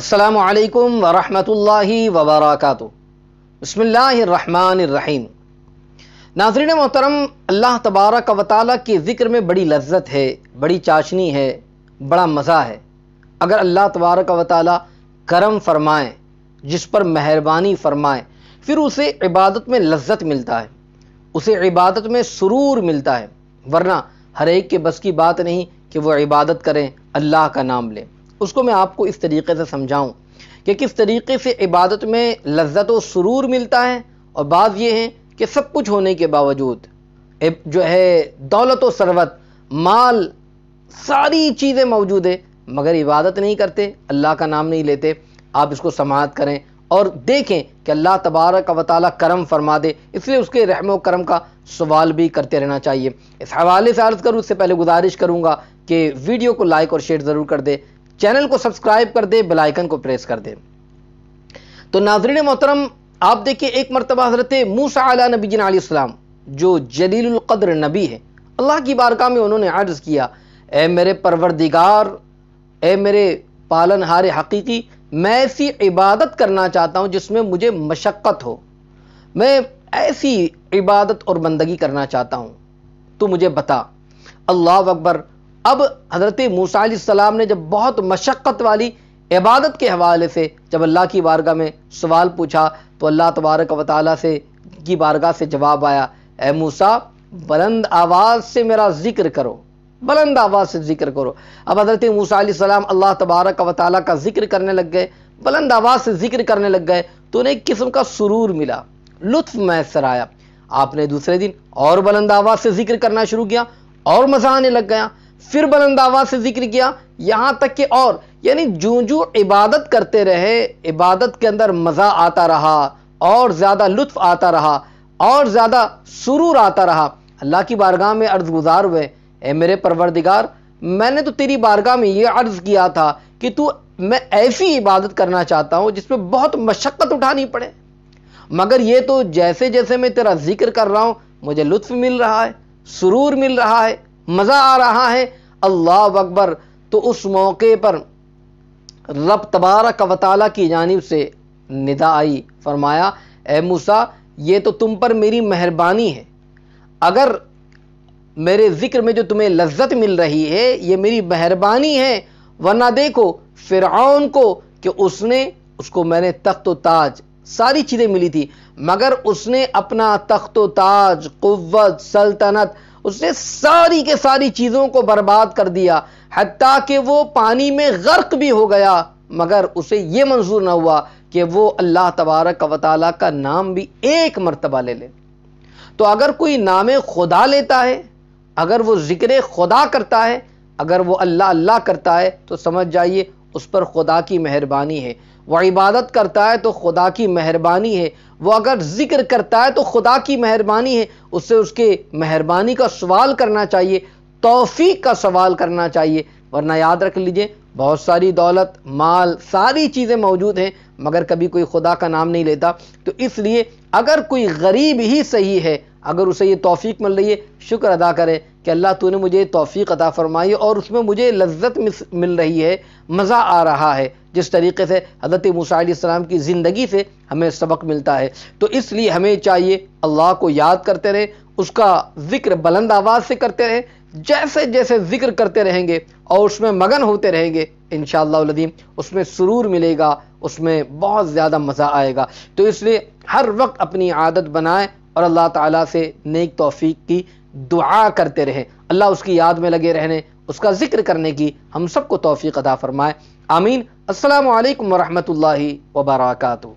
असलकम वरहमल वबरक बसमीम नाजरन मोहतरम अल्लाह तबारक व ताली के ज़िक्र में बड़ी लज्जत है बड़ी चाशनी है बड़ा मज़ा है अगर अल्लाह तबारक व ताली करम फरमाएँ जिस पर मेहरबानी फरमाएँ फिर उसे इबादत में लज्जत मिलता है उसे इबादत में सुरूर मिलता है वरना हर एक के बस की बात नहीं कि वह इबादत करें अल्लाह का नाम लें उसको मैं आपको इस तरीके से समझाऊं कि किस तरीके से इबादत में लज्जत व सुरूर मिलता है और बात यह है कि सब कुछ होने के बावजूद जो है दौलत व सरवत माल सारी चीज़ें मौजूद है मगर इबादत नहीं करते अल्लाह का नाम नहीं लेते आप इसको समात करें और देखें कि अल्लाह तबारक व ताली करम फरमा दे इसलिए उसके रहम करम का सवाल भी करते रहना चाहिए इस हवाले से अर्ज़ करूँ उससे पहले गुजारिश करूँगा कि वीडियो को लाइक और शेयर ज़रूर कर दे चैनल को सब्सक्राइब कर दे बेलाइकन को प्रेस कर दे तो नाजरीन मोहतरम आप देखिए एक मरतबा हजरत मूसा आला जिन आलाम जो जलीलकद्र नबी है अल्लाह की बारगाह में उन्होंने अर्ज़ किया ए मेरे परवरदिगार ए मेरे पालन हार हकीकी मैं ऐसी इबादत करना चाहता हूँ जिसमें मुझे मशक्क़त हो मैं ऐसी इबादत और बंदगी करना चाहता हूँ तो मुझे बता अल्लाह अकबर अब हजरत मूसा सलाम ने जब बहुत मशक्क़त वाली इबादत के हवाले से जब अल्लाह की बारगाह में सवाल पूछा तो अल्लाह तबारक व ताली से की बारगाह से जवाब आया ए मूसा बुलंद आवाज़ से मेरा ज़िक्र करो बुलंद आवाज़ से ज़िक्र करो अब हज़रत मूसा सलाम अल्लाह तबारक व ताली का ज़िक्र करने लग गए बुलंद आवाज़ से ज़िक्र करने लग गए तो उन्हें एक किस्म का सुरूर मिला लुत्फ मैसर आया आपने दूसरे दिन और बुलंद आवाज़ से ज़िक्र करना शुरू किया और मज़ा आने लग गया फिर बुलंद आवाज से जिक्र किया यहां तक कि और यानी जो जो इबादत करते रहे इबादत के अंदर मज़ा आता रहा और ज़्यादा लुत्फ आता रहा और ज़्यादा सुरूर आता रहा अल्लाह की बारगाह में अर्ज़ गुजार हुए ए मेरे परवरदिगार मैंने तो तेरी बारगाह में यह अर्ज़ किया था कि तू मैं ऐसी इबादत करना चाहता हूं जिसमें बहुत मशक्क़त उठानी पड़े मगर यह तो जैसे जैसे मैं तेरा जिक्र कर रहा हूं मुझे लुत्फ मिल रहा है सुरूर मिल रहा है मज़ा आ रहा है अल्लाह अकबर तो उस मौके पर रब तबारक वाली की जानब से निदा आई फरमाया ए मूसा ये तो तुम पर मेरी मेहरबानी है अगर मेरे ज़िक्र में जो तुम्हें लज्जत मिल रही है ये मेरी मेहरबानी है वरना देखो फ़िरौन को कि उसने उसको मैंने तख्त व ताज सारी चीज़ें मिली थी मगर उसने अपना तख्त व ताज कुत सल्तनत उसने सारी के सारी चीज़ों को बर्बाद कर दिया हती कि वो पानी में गर्क भी हो गया मगर उसे ये मंजूर ना हुआ कि वो अल्लाह तबारक व का नाम भी एक मरतबा ले ले तो अगर कोई नाम खुदा लेता है अगर वो ज़िक्र खुदा करता है अगर वो अल्लाह अल्लाह करता है तो समझ जाइए उस पर खुदा की मेहरबानी है वह इबादत करता है तो खुदा की मेहरबानी है वह अगर जिक्र करता है तो खुदा की मेहरबानी है उससे उसके मेहरबानी का सवाल करना चाहिए तोफ़ी का सवाल करना चाहिए वरना याद रख लीजिए बहुत सारी दौलत माल सारी चीज़ें मौजूद हैं मगर कभी कोई खुदा का नाम नहीं लेता तो इसलिए अगर कोई गरीब ही सही है अगर उसे ये तोफ़ी मिल रही है शुक्र अदा करें कि अल्लाह तूने मुझे तोफ़ी अदा फ़रमाई और उसमें मुझे लज्जत मिल रही है मज़ा आ रहा है जिस तरीके से हज़रत मूसम की ज़िंदगी से हमें सबक मिलता है तो इसलिए हमें चाहिए अल्लाह को याद करते रहें उसका ज़िक्र बुलंद आवाज़ से करते रहें जैसे जैसे ज़िक्र करते रहेंगे और उसमें मगन होते रहेंगे इन शदीम उसमें सुरूर मिलेगा उसमें बहुत ज़्यादा मज़ा आएगा तो इसलिए हर वक्त अपनी आदत बनाएँ और अल्लाह ताली से नेक तोफ़ी की दुआ करते रहें अल्लाह उसकी याद में लगे रहने उसका जिक्र करने की हम सबको तोफ़ी अदा फरमाए आमीन असलकम वरहमल वबरकू